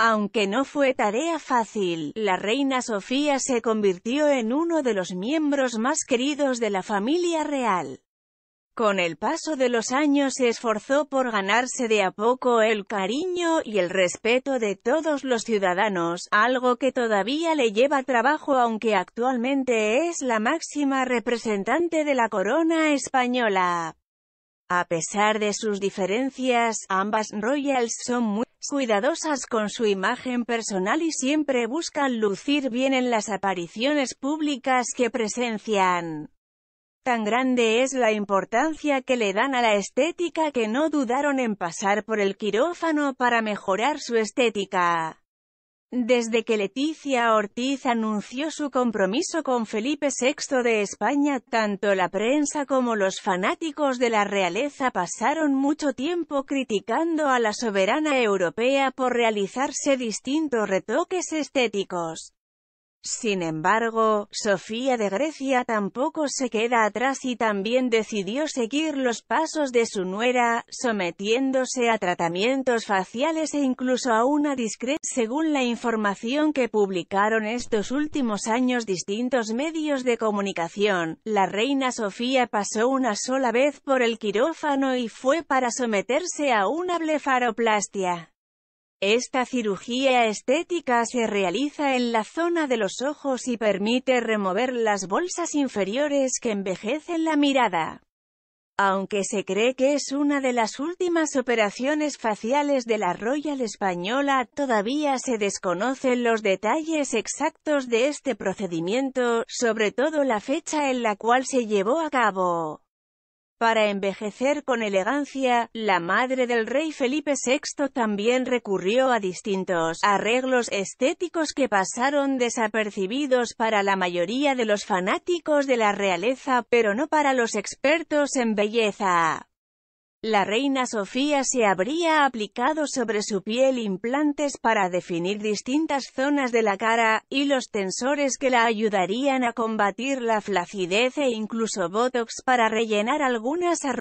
Aunque no fue tarea fácil, la reina Sofía se convirtió en uno de los miembros más queridos de la familia real. Con el paso de los años se esforzó por ganarse de a poco el cariño y el respeto de todos los ciudadanos, algo que todavía le lleva trabajo aunque actualmente es la máxima representante de la corona española. A pesar de sus diferencias, ambas royals son muy cuidadosas con su imagen personal y siempre buscan lucir bien en las apariciones públicas que presencian. Tan grande es la importancia que le dan a la estética que no dudaron en pasar por el quirófano para mejorar su estética. Desde que Leticia Ortiz anunció su compromiso con Felipe VI de España, tanto la prensa como los fanáticos de la realeza pasaron mucho tiempo criticando a la soberana europea por realizarse distintos retoques estéticos. Sin embargo, Sofía de Grecia tampoco se queda atrás y también decidió seguir los pasos de su nuera, sometiéndose a tratamientos faciales e incluso a una discreta. Según la información que publicaron estos últimos años distintos medios de comunicación, la reina Sofía pasó una sola vez por el quirófano y fue para someterse a una blefaroplastia. Esta cirugía estética se realiza en la zona de los ojos y permite remover las bolsas inferiores que envejecen la mirada. Aunque se cree que es una de las últimas operaciones faciales de la Royal Española, todavía se desconocen los detalles exactos de este procedimiento, sobre todo la fecha en la cual se llevó a cabo. Para envejecer con elegancia, la madre del rey Felipe VI también recurrió a distintos arreglos estéticos que pasaron desapercibidos para la mayoría de los fanáticos de la realeza, pero no para los expertos en belleza. La reina Sofía se habría aplicado sobre su piel implantes para definir distintas zonas de la cara, y los tensores que la ayudarían a combatir la flacidez e incluso botox para rellenar algunas arrugas.